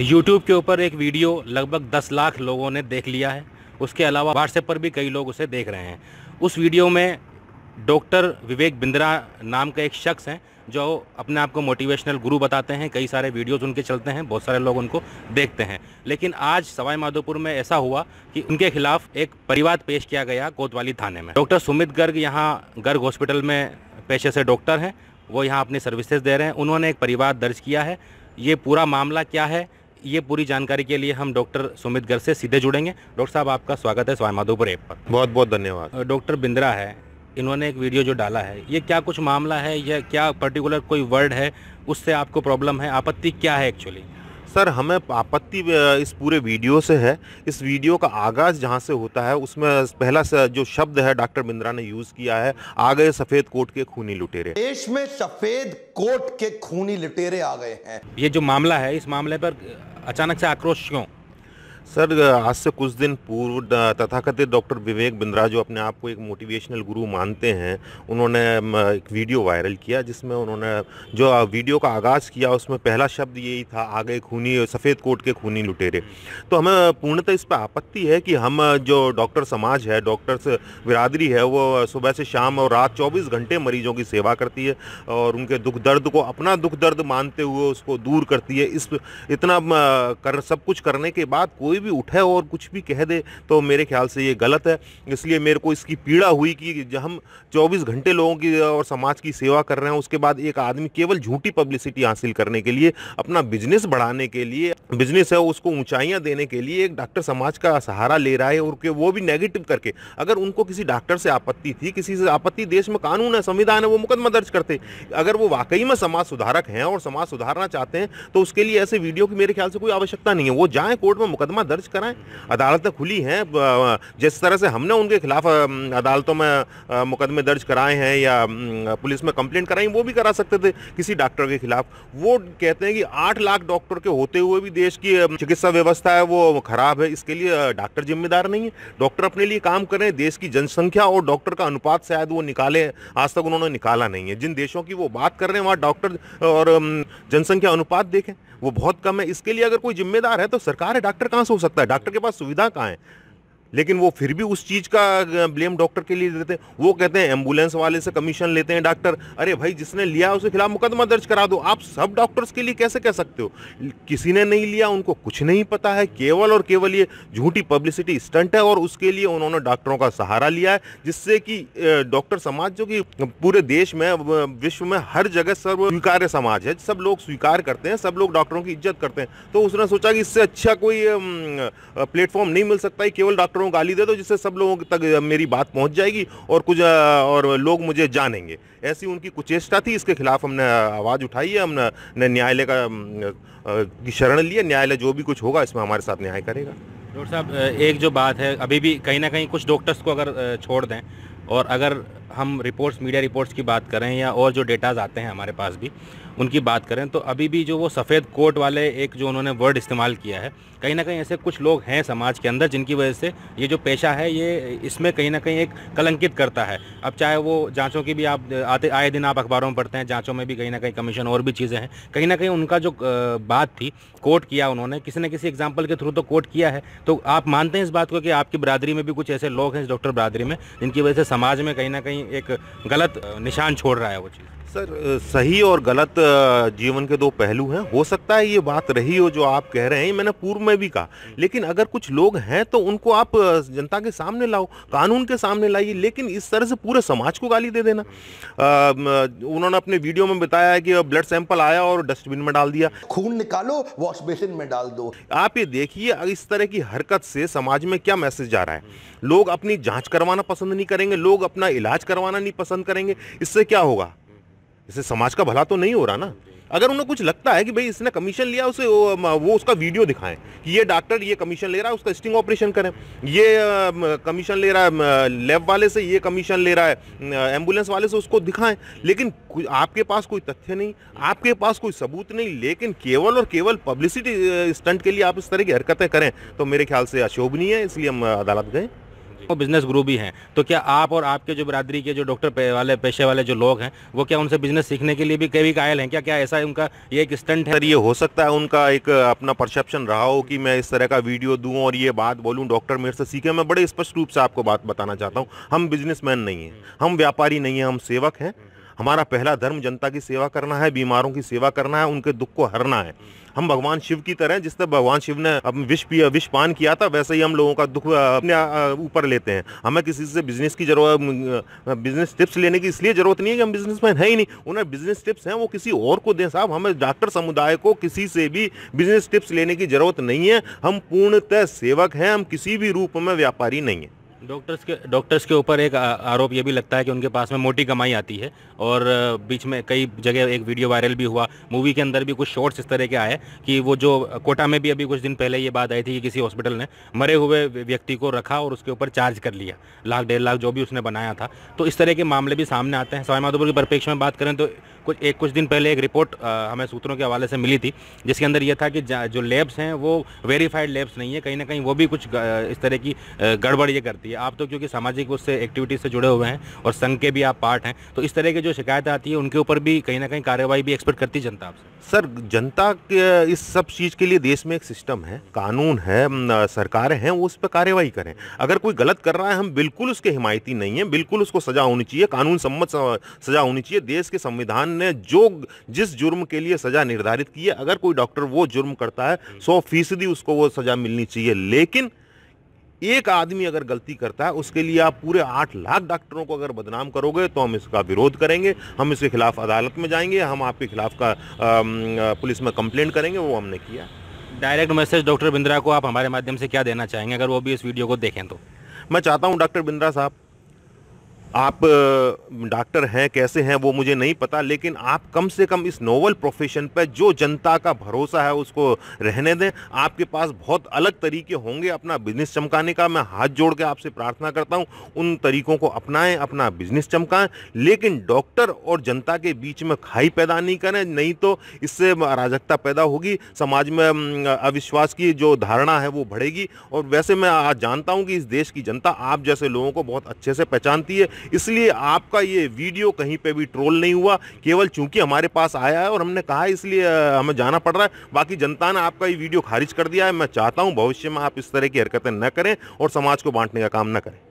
YouTube के ऊपर एक वीडियो लगभग दस लाख लोगों ने देख लिया है उसके अलावा व्हाट्सएप पर भी कई लोग उसे देख रहे हैं उस वीडियो में डॉक्टर विवेक बिंद्रा नाम का एक शख्स हैं जो अपने आप को मोटिवेशनल गुरु बताते हैं कई सारे वीडियोस उनके चलते हैं बहुत सारे लोग उनको देखते हैं लेकिन आज सवाई माधोपुर में ऐसा हुआ कि उनके खिलाफ एक परिवाद पेश किया गया कोतवाली थाने में डॉक्टर सुमित गर्ग यहाँ गर्ग हॉस्पिटल में पेशे से डॉक्टर हैं वो यहाँ अपनी सर्विसेज दे रहे हैं उन्होंने एक परिवाद दर्ज किया है ये पूरा मामला क्या है ये पूरी जानकारी के लिए हम डॉक्टर सुमित गर से सीधे जुड़ेंगे डॉक्टर साहब आपका स्वागत है स्वामाधोपुर ऐप पर बहुत बहुत धन्यवाद डॉक्टर बिंद्रा है इन्होंने एक वीडियो जो डाला है ये क्या कुछ मामला है या क्या पर्टिकुलर कोई वर्ड है उससे आपको प्रॉब्लम है आपत्ति क्या है एक्चुअली सर हमें आपत्ति इस पूरे वीडियो से है इस वीडियो का आगाज़ जहाँ से होता है उसमें पहला जो शब्द है डॉक्टर बिंद्रा ने यूज़ किया है आ गए सफ़ेद कोट के खूनी लुटेरे देश में सफ़ेद कोट के खूनी लुटेरे आ गए हैं ये जो मामला है इस मामले पर अचानक से आक्रोश क्यों सर आज से कुछ दिन पूर्व तथाकथित डॉक्टर विवेक बिंद्रा जो अपने आप को एक मोटिवेशनल गुरु मानते हैं उन्होंने एक वीडियो वायरल किया जिसमें उन्होंने जो वीडियो का आगाज़ किया उसमें पहला शब्द यही था आगे खूनी सफ़ेद कोट के खूनी लुटेरे तो हमें पूर्णतः इस पर आपत्ति है कि हम जो डॉक्टर समाज है डॉक्टर्स बिरादरी है वो सुबह से शाम और रात चौबीस घंटे मरीजों की सेवा करती है और उनके दुख दर्द को अपना दुख दर्द मानते हुए उसको दूर करती है इस इतना कर सब कुछ करने के बाद कोई कोई भी उठे और कुछ भी कह दे तो मेरे ख्याल से ये गलत है इसलिए मेरे को इसकी पीड़ा हुई कि हम चौबीस घंटे लोगों की और समाज की सेवा कर रहे हैं उसके बाद एक आदमी केवल झूठी पब्लिसिटी हासिल करने के लिए अपना बिजनेस बढ़ाने के लिए बिजनेस है उसको ऊंचाइयां देने के लिए एक डॉक्टर समाज का सहारा ले रहा है और के वो भी नेगेटिव करके अगर उनको किसी डॉक्टर से आपत्ति थी किसी से आपत्ति देश में कानून है संविधान है वो मुकदमा दर्ज करते अगर वो वाकई में समाज सुधारक हैं और समाज सुधारना चाहते हैं तो उसके लिए ऐसे वीडियो की मेरे ख्याल से कोई आवश्यकता नहीं है वो जाए कोर्ट में मुकदमा दर्ज कराएं अदालतें खुली हैं जिस तरह से हमने उनके खिलाफ अदालतों में मुकदमे दर्ज कराए हैं या पुलिस में कंप्लेंट कराई वो भी करा सकते थे किसी डॉक्टर के खिलाफ वो कहते हैं कि आठ लाख डॉक्टर के होते हुए भी देश की चिकित्सा व्यवस्था है वो खराब है इसके लिए डॉक्टर जिम्मेदार नहीं है डॉक्टर अपने लिए काम करें देश की जनसंख्या और डॉक्टर का अनुपात शायद वो निकाले आज तक उन्होंने निकाला नहीं है जिन देशों की वो बात कर रहे हैं वहाँ डॉक्टर और जनसंख्या अनुपात देखें वो बहुत कम है इसके लिए अगर कोई जिम्मेदार है तो सरकार है डॉक्टर कहाँ हो सकता है डॉक्टर के पास सुविधा कहाँ है लेकिन वो फिर भी उस चीज़ का ब्लेम डॉक्टर के लिए देते हैं वो कहते हैं एम्बुलेंस वाले से कमीशन लेते हैं डॉक्टर अरे भाई जिसने लिया उसके खिलाफ मुकदमा दर्ज करा दो आप सब डॉक्टर्स के लिए कैसे कह सकते हो किसी ने नहीं लिया उनको कुछ नहीं पता है केवल और केवल ये झूठी पब्लिसिटी स्टंट है और उसके लिए उन्होंने डॉक्टरों का सहारा लिया है जिससे कि डॉक्टर समाज जो कि पूरे देश में विश्व में हर जगह सर्व स्वीकार्य समाज है सब लोग स्वीकार करते हैं सब लोग डॉक्टरों की इज्जत करते हैं तो उसने सोचा कि इससे अच्छा कोई प्लेटफॉर्म नहीं मिल सकता केवल डॉक्टर को गाली दे दो जिससे सब लोगों तक मेरी बात पहुंच जाएगी और कुछ और लोग मुझे जानेंगे ऐसी उनकी कुचेष्टा थी इसके खिलाफ हमने आवाज़ उठाई है हमने न्यायालय का शरण लिया न्यायालय जो भी कुछ होगा इसमें हमारे साथ न्याय करेगा डॉक्टर साहब एक जो बात है अभी भी कहीं ना कहीं कुछ डॉक्टर्स को अगर छोड़ दें और अगर हम रिपोर्ट्स मीडिया रिपोर्ट्स की बात करें या और जो डेटाज आते हैं हमारे पास भी उनकी बात करें तो अभी भी जो वो सफ़ेद कोट वाले एक जो उन्होंने वर्ड इस्तेमाल किया है कहीं ना कहीं ऐसे कुछ लोग हैं समाज के अंदर जिनकी वजह से ये जो पेशा है ये इसमें कहीं ना कहीं एक कलंकित करता है अब चाहे वो जाँचों की भी आप आते आए दिन आप अखबारों में पढ़ते हैं जाँचों में भी कहीं ना कहीं कमीशन और भी चीज़ें हैं कहीं ना कहीं उनका जो बात थी कोट किया उन्होंने किसी न किसी एग्जाम्पल के थ्रू तो कोट किया है तो आप मानते हैं इस बात को कि आपकी बरादरी में भी कुछ ऐसे लोग हैं डॉक्टर बरादरी में जिनकी वजह से समाज में कहीं ना कहीं एक गलत निशान छोड़ रहा है वो चीज़ सर सही और गलत जीवन के दो पहलू हैं हो सकता है ये बात रही हो जो आप कह रहे हैं मैंने पूर्व में भी कहा हम्म। लेकिन अगर कुछ लोग हैं तो उनको आप जनता के सामने लाओ कानून के सामने लाइए लेकिन इस तरह से पूरे समाज को गाली दे देना हम्म। उन्होंने अपने वीडियो में बताया है कि ब्लड सैंपल आया और डस्टबिन में डाल दिया खून निकालो वॉश बेसिन में डाल दो आप ये देखिए इस तरह की हरकत से समाज में क्या मैसेज जा रहा है लोग अपनी जाँच करवाना पसंद नहीं करेंगे लोग अपना इलाज करवाना नहीं पसंद करेंगे इससे क्या होगा इससे समाज का भला तो नहीं हो रहा ना अगर उन्हें कुछ लगता है कि भाई इसने कमीशन लिया उसे वो उसका वीडियो दिखाएं कि ये डॉक्टर ये कमीशन ले रहा है उसका स्टिंग ऑपरेशन करें ये कमीशन ले रहा है लैब वाले से ये कमीशन ले रहा है एम्बुलेंस वाले से उसको दिखाएं लेकिन आपके पास कोई तथ्य नहीं आपके पास कोई सबूत नहीं लेकिन केवल और केवल पब्लिसिटी स्टंट के लिए आप इस तरह की हरकतें करें तो मेरे ख्याल से अशोभनीय है इसलिए हम अदालत गए वो बिज़नेस गुरु भी हैं तो क्या आप और आपके जो बरादरी के जो डॉक्टर पे वाले पेशे वाले जो लोग हैं वो क्या उनसे बिज़नेस सीखने के लिए भी कभी कायल हैं क्या क्या ऐसा उनका ये एक स्टंट है ये हो सकता है उनका एक अपना परसेप्शन रहा हो कि मैं इस तरह का वीडियो दूँ और ये बात बोलूँ डॉक्टर मेरे से सीखे मैं बड़े स्पष्ट रूप से आपको बात बताना चाहता हूँ हम बिजनेस नहीं हैं हम व्यापारी नहीं हैं हम सेवक हैं हमारा पहला धर्म जनता की सेवा करना है बीमारों की सेवा करना है उनके दुख को हरना है हम भगवान शिव की तरह जिस तरह भगवान शिव ने विष पिया विष पान किया था वैसे ही हम लोगों का दुख अपने ऊपर लेते हैं हमें किसी से बिजनेस की जरूरत बिजनेस टिप्स लेने की इसलिए जरूरत नहीं है कि हम बिजनेसमैन है ही नहीं उन्हें बिजनेस टिप्स हैं वो किसी और को दें साहब हमें डॉक्टर समुदाय को किसी से भी बिजनेस टिप्स लेने की जरूरत नहीं है हम पूर्णतः सेवक हैं हम किसी भी रूप में व्यापारी नहीं हैं डॉक्टर्स के डॉक्टर्स के ऊपर एक आरोप ये भी लगता है कि उनके पास में मोटी कमाई आती है और बीच में कई जगह एक वीडियो वायरल भी हुआ मूवी के अंदर भी कुछ शॉर्ट्स इस तरह के आए कि वो जो कोटा में भी अभी कुछ दिन पहले ये बात आई थी कि किसी हॉस्पिटल ने मरे हुए व्यक्ति को रखा और उसके ऊपर चार्ज कर लिया लाख डेढ़ लाख जो भी उसने बनाया था तो इस तरह के मामले भी सामने आते हैं सवाईमाधोपुर के परिप्रेक्ष्य में बात करें तो कुछ एक कुछ दिन पहले एक रिपोर्ट हमें सूत्रों के हवाले से मिली थी जिसके अंदर यह था कि जो लैब्स हैं वो वेरीफाइड लैब्स नहीं है कहीं ना कहीं वो भी कुछ इस तरह की गड़बड़ ये करती आती है आप तो क्योंकि सामाजिक उससे एक्टिविटीज से जुड़े हुए हैं और संघ के भी आप पार्ट हैं तो इस तरह की जो शिकायत आती है उनके ऊपर भी कहीं ना कहीं कार्रवाई भी एक्सपेक्ट करती जनता आपसे सर जनता इस सब चीज़ के लिए देश में एक सिस्टम है कानून है सरकारें हैं वो उस पर कार्यवाही करें अगर कोई गलत कर रहा है हम बिल्कुल उसके हिमायती नहीं है बिल्कुल उसको सजा होनी चाहिए कानून सम्मत सजा होनी चाहिए देश के संविधान ने जो जिस जुर्म के लिए सजा निर्धारित की है अगर कोई डॉक्टर वो जुर्म करता है सौ फीसदी उसको वो सजा मिलनी चाहिए लेकिन एक आदमी अगर गलती करता है उसके लिए आप पूरे आठ लाख डॉक्टरों को अगर बदनाम करोगे तो हम इसका विरोध करेंगे हम इसके खिलाफ अदालत में जाएंगे हम आपके खिलाफ का पुलिस में कंप्लेंट करेंगे वो हमने किया डायरेक्ट मैसेज डॉक्टर बिंद्रा को आप हमारे माध्यम से क्या देना चाहेंगे अगर वो भी इस वीडियो को देखें तो मैं चाहता हूँ डॉक्टर बिंद्रा साहब आप डॉक्टर हैं कैसे हैं वो मुझे नहीं पता लेकिन आप कम से कम इस नोवल प्रोफेशन पर जो जनता का भरोसा है उसको रहने दें आपके पास बहुत अलग तरीके होंगे अपना बिजनेस चमकाने का मैं हाथ जोड़ के आपसे प्रार्थना करता हूँ उन तरीकों को अपनाएं अपना बिजनेस चमकाएं लेकिन डॉक्टर और जनता के बीच में खाई पैदा नहीं करें नहीं तो इससे अराजकता पैदा होगी समाज में अविश्वास की जो धारणा है वो बढ़ेगी और वैसे मैं आज जानता हूँ कि इस देश की जनता आप जैसे लोगों को बहुत अच्छे से पहचानती है इसलिए आपका ये वीडियो कहीं पे भी ट्रोल नहीं हुआ केवल चूंकि हमारे पास आया है और हमने कहा इसलिए हमें जाना पड़ रहा है बाकी जनता ने आपका ये वीडियो खारिज कर दिया है मैं चाहता हूँ भविष्य में आप इस तरह की हरकतें न करें और समाज को बांटने का काम न करें